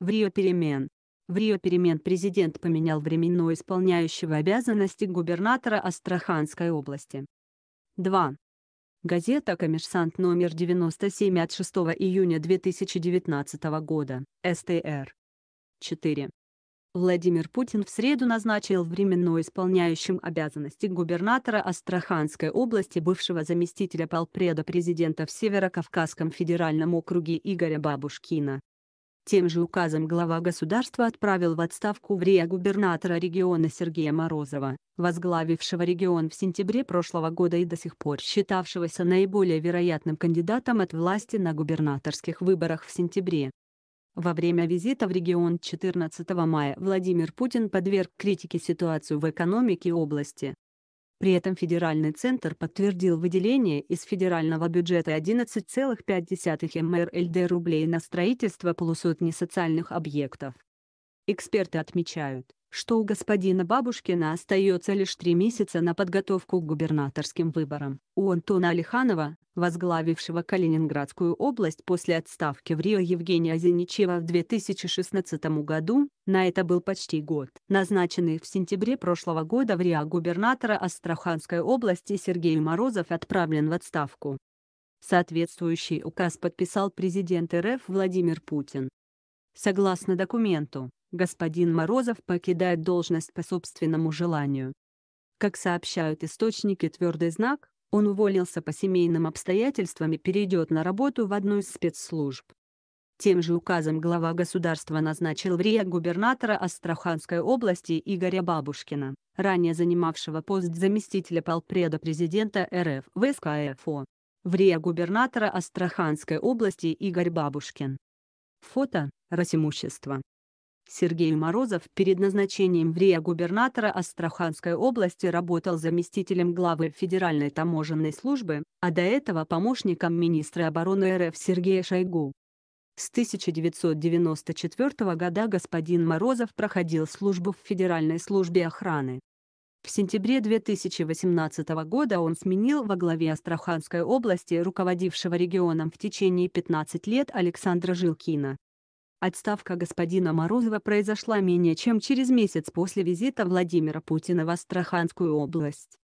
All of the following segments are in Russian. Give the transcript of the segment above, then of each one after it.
В Рио перемен. В Рио перемен президент поменял временно исполняющего обязанности губернатора Астраханской области. 2. Газета «Коммерсант» номер 97 от 6 июня 2019 года, СТР. 4. Владимир Путин в среду назначил временно исполняющим обязанности губернатора Астраханской области бывшего заместителя полпреда президента в Северо-Кавказском федеральном округе Игоря Бабушкина, тем же указом глава государства отправил в отставку в РИА губернатора региона Сергея Морозова, возглавившего регион в сентябре прошлого года и до сих пор считавшегося наиболее вероятным кандидатом от власти на губернаторских выборах в сентябре. Во время визита в регион 14 мая Владимир Путин подверг критике ситуацию в экономике области, при этом Федеральный центр подтвердил выделение из федерального бюджета 11,5 мрд рублей на строительство полусотни социальных объектов. Эксперты отмечают, что у господина Бабушкина остается лишь три месяца на подготовку к губернаторским выборам. У Антона Алиханова, возглавившего Калининградскую область после отставки в Рио Евгения Зеничева в 2016 году, на это был почти год. Назначенный в сентябре прошлого года в Рио губернатора Астраханской области Сергей Морозов отправлен в отставку. Соответствующий указ подписал президент РФ Владимир Путин. Согласно документу, господин Морозов покидает должность по собственному желанию. Как сообщают источники «Твердый знак», он уволился по семейным обстоятельствам и перейдет на работу в одну из спецслужб. Тем же указом глава государства назначил в РИА губернатора Астраханской области Игоря Бабушкина, ранее занимавшего пост заместителя полпреда президента РФ в СКФО. В РИА губернатора Астраханской области Игорь Бабушкин. Фото – Росимущество. Сергей Морозов перед назначением в РИА губернатора Астраханской области работал заместителем главы Федеральной таможенной службы, а до этого помощником министра обороны РФ Сергея Шойгу. С 1994 года господин Морозов проходил службу в Федеральной службе охраны. В сентябре 2018 года он сменил во главе Астраханской области руководившего регионом в течение 15 лет Александра Жилкина. Отставка господина Морозова произошла менее чем через месяц после визита Владимира Путина в Астраханскую область.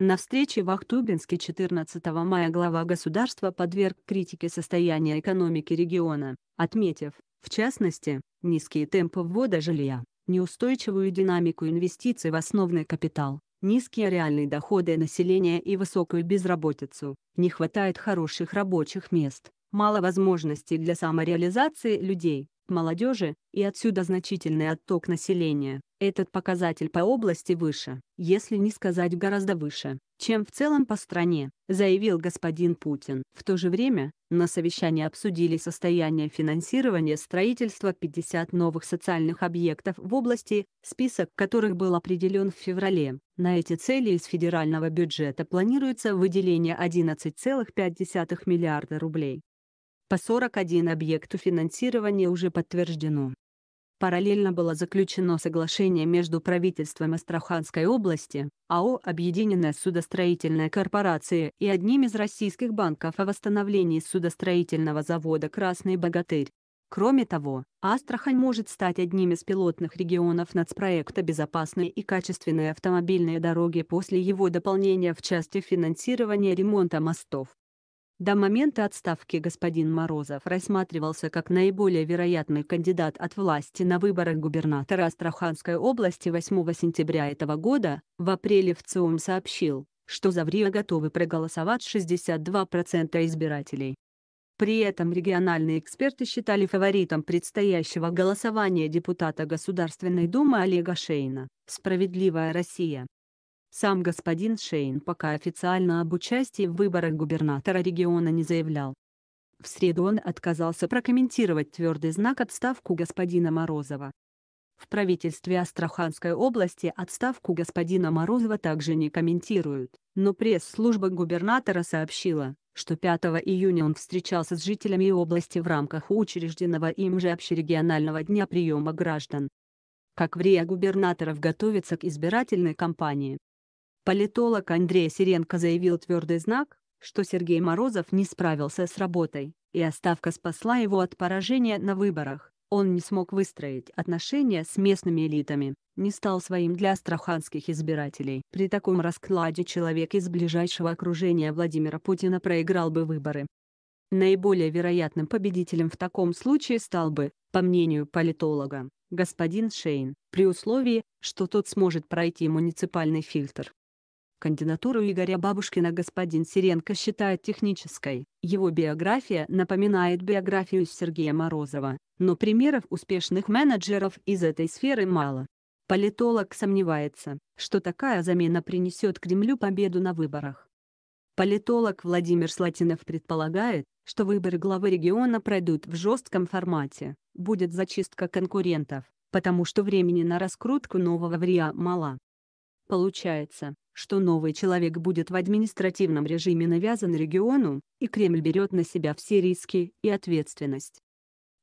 На встрече в Ахтубинске 14 мая глава государства подверг критике состояние экономики региона, отметив, в частности, низкие темпы ввода жилья, неустойчивую динамику инвестиций в основный капитал, низкие реальные доходы населения и высокую безработицу, не хватает хороших рабочих мест, мало возможностей для самореализации людей, молодежи, и отсюда значительный отток населения. Этот показатель по области выше, если не сказать гораздо выше, чем в целом по стране, заявил господин Путин. В то же время, на совещании обсудили состояние финансирования строительства 50 новых социальных объектов в области, список которых был определен в феврале. На эти цели из федерального бюджета планируется выделение 11,5 миллиарда рублей. По 41 объекту финансирование уже подтверждено. Параллельно было заключено соглашение между правительством Астраханской области, АО «Объединенная судостроительная корпорация» и одним из российских банков о восстановлении судостроительного завода «Красный богатырь». Кроме того, Астрахань может стать одним из пилотных регионов нацпроекта «Безопасные и качественные автомобильные дороги» после его дополнения в части финансирования ремонта мостов. До момента отставки господин Морозов рассматривался как наиболее вероятный кандидат от власти на выборах губернатора Астраханской области 8 сентября этого года, в апреле в ЦИОМ сообщил, что за ВРИА готовы проголосовать 62% избирателей. При этом региональные эксперты считали фаворитом предстоящего голосования депутата Государственной Думы Олега Шейна «Справедливая Россия». Сам господин Шейн пока официально об участии в выборах губернатора региона не заявлял. В среду он отказался прокомментировать твердый знак отставку господина Морозова. В правительстве Астраханской области отставку господина Морозова также не комментируют, но пресс-служба губернатора сообщила, что 5 июня он встречался с жителями области в рамках учрежденного им же общерегионального дня приема граждан. Как в РИА губернаторов готовится к избирательной кампании. Политолог Андрей Сиренко заявил твердый знак, что Сергей Морозов не справился с работой, и оставка спасла его от поражения на выборах. Он не смог выстроить отношения с местными элитами, не стал своим для астраханских избирателей. При таком раскладе человек из ближайшего окружения Владимира Путина проиграл бы выборы. Наиболее вероятным победителем в таком случае стал бы, по мнению политолога, господин Шейн, при условии, что тот сможет пройти муниципальный фильтр. Кандидатуру Игоря Бабушкина господин Сиренко считает технической. Его биография напоминает биографию Сергея Морозова, но примеров успешных менеджеров из этой сферы мало. Политолог сомневается, что такая замена принесет Кремлю победу на выборах. Политолог Владимир Слатинов предполагает, что выборы главы региона пройдут в жестком формате, будет зачистка конкурентов, потому что времени на раскрутку нового врия мало. Получается, что новый человек будет в административном режиме навязан региону, и Кремль берет на себя все риски и ответственность.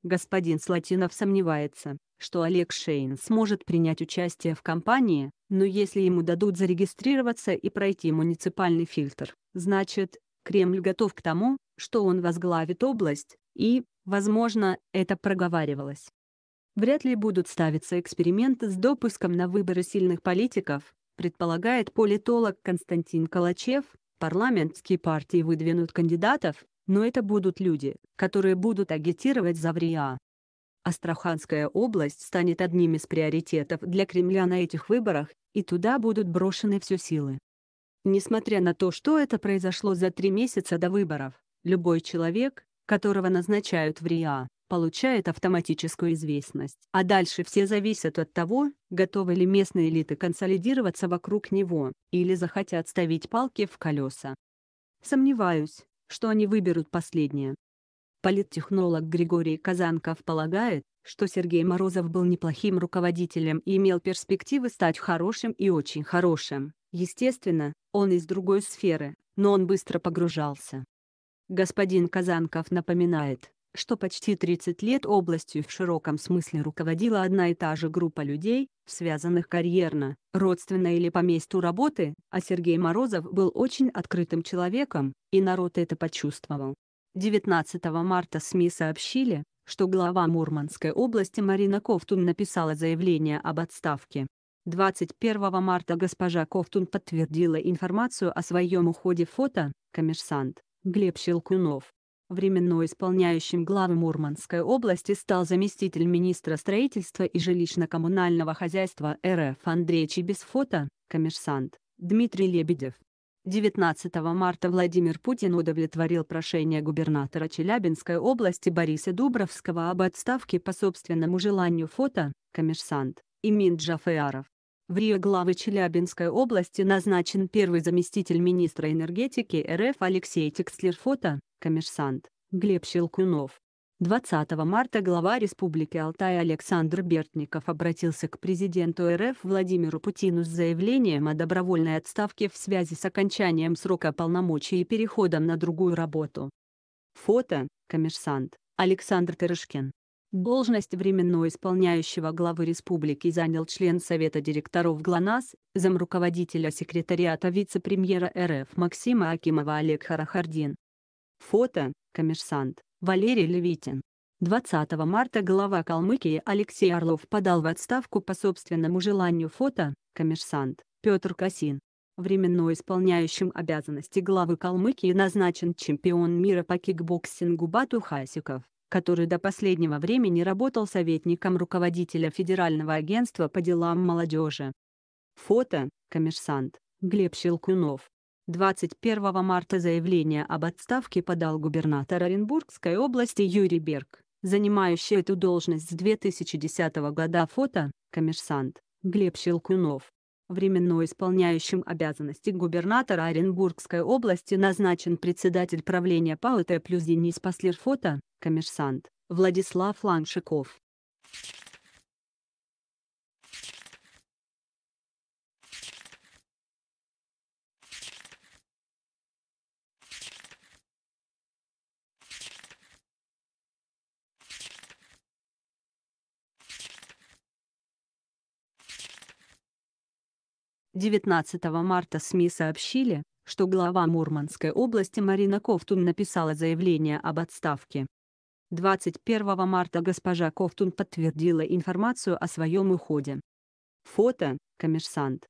Господин Слатинов сомневается, что Олег Шейн сможет принять участие в кампании, но если ему дадут зарегистрироваться и пройти муниципальный фильтр, значит, Кремль готов к тому, что он возглавит область, и, возможно, это проговаривалось. Вряд ли будут ставиться эксперименты с допуском на выборы сильных политиков, предполагает политолог Константин Калачев, парламентские партии выдвинут кандидатов, но это будут люди, которые будут агитировать за ВРИА. Астраханская область станет одним из приоритетов для Кремля на этих выборах, и туда будут брошены все силы. Несмотря на то, что это произошло за три месяца до выборов, любой человек, которого назначают в РИА, получает автоматическую известность. А дальше все зависят от того, готовы ли местные элиты консолидироваться вокруг него или захотят ставить палки в колеса. Сомневаюсь, что они выберут последнее. Политтехнолог Григорий Казанков полагает, что Сергей Морозов был неплохим руководителем и имел перспективы стать хорошим и очень хорошим. Естественно, он из другой сферы, но он быстро погружался. Господин Казанков напоминает, что почти 30 лет областью в широком смысле руководила одна и та же группа людей, связанных карьерно, родственно или по месту работы, а Сергей Морозов был очень открытым человеком, и народ это почувствовал. 19 марта СМИ сообщили, что глава Мурманской области Марина Ковтун написала заявление об отставке. 21 марта госпожа Ковтун подтвердила информацию о своем уходе фото, коммерсант, Глеб Щелкунов. Временно исполняющим главы Мурманской области стал заместитель министра строительства и жилищно-коммунального хозяйства РФ Андрей Чебесфота, коммерсант, Дмитрий Лебедев. 19 марта Владимир Путин удовлетворил прошение губернатора Челябинской области Бориса Дубровского об отставке по собственному желанию фото, коммерсант, и Минджафаров. В РИО главы Челябинской области назначен первый заместитель министра энергетики РФ Алексей Текслер коммерсант, Глеб Щелкунов. 20 марта глава Республики Алтай Александр Бертников обратился к президенту РФ Владимиру Путину с заявлением о добровольной отставке в связи с окончанием срока полномочий и переходом на другую работу. Фото, коммерсант, Александр Терышкин. Должность временно исполняющего главы республики занял член Совета директоров ГЛОНАСС, замруководителя секретариата вице-премьера РФ Максима Акимова Олег Харахардин. Фото, коммерсант, Валерий Левитин. 20 марта глава Калмыкии Алексей Орлов подал в отставку по собственному желанию фото, коммерсант, Петр Касин. Временно исполняющим обязанности главы Калмыкии назначен чемпион мира по кикбоксингу Бату Хасиков который до последнего времени работал советником руководителя Федерального агентства по делам молодежи. Фото, коммерсант, Глеб Щелкунов. 21 марта заявление об отставке подал губернатор Оренбургской области Юрий Берг, занимающий эту должность с 2010 года фото, коммерсант, Глеб Щелкунов временно исполняющим обязанности губернатора Оренбургской области назначен председатель правления ПАО Т плюс Денис Паслерфота, коммерсант, Владислав Ланшиков. 19 марта СМИ сообщили, что глава Мурманской области Марина Ковтун написала заявление об отставке. 21 марта госпожа Ковтун подтвердила информацию о своем уходе. Фото – коммерсант.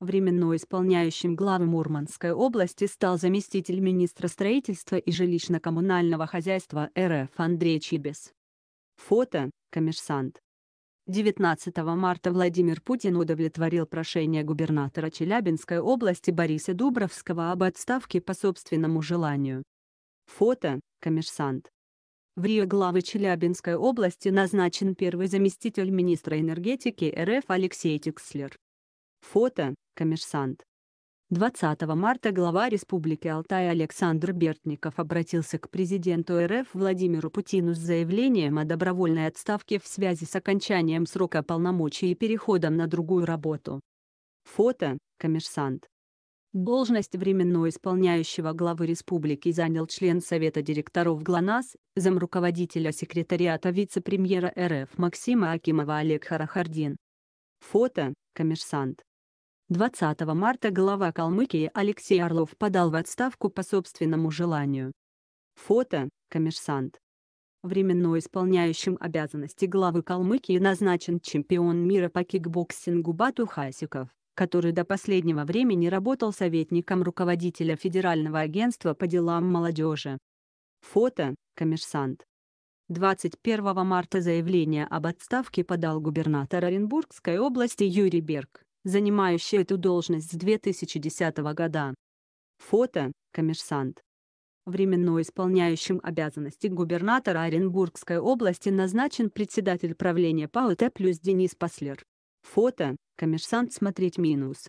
Временно исполняющим главы Мурманской области стал заместитель министра строительства и жилищно-коммунального хозяйства РФ Андрей Чибис. Фото – коммерсант. 19 марта Владимир Путин удовлетворил прошение губернатора Челябинской области Бориса Дубровского об отставке по собственному желанию. Фото, коммерсант. В Рио главы Челябинской области назначен первый заместитель министра энергетики РФ Алексей Текслер. Фото, коммерсант. 20 марта глава Республики Алтай Александр Бертников обратился к президенту РФ Владимиру Путину с заявлением о добровольной отставке в связи с окончанием срока полномочий и переходом на другую работу. Фото, коммерсант. Должность временно исполняющего главы республики занял член Совета директоров ГЛОНАСС, замруководителя секретариата вице-премьера РФ Максима Акимова Олег Харахардин. Фото, коммерсант. 20 марта глава Калмыкии Алексей Орлов подал в отставку по собственному желанию. Фото, коммерсант. Временно исполняющим обязанности главы Калмыкии назначен чемпион мира по кикбоксингу Бату Хасиков, который до последнего времени работал советником руководителя Федерального агентства по делам молодежи. Фото, коммерсант. 21 марта заявление об отставке подал губернатор Оренбургской области Юрий Берг занимающий эту должность с 2010 года. Фото – коммерсант. Временно исполняющим обязанности губернатора Оренбургской области назначен председатель правления ПАОТ плюс Денис Паслер. Фото – коммерсант смотреть минус.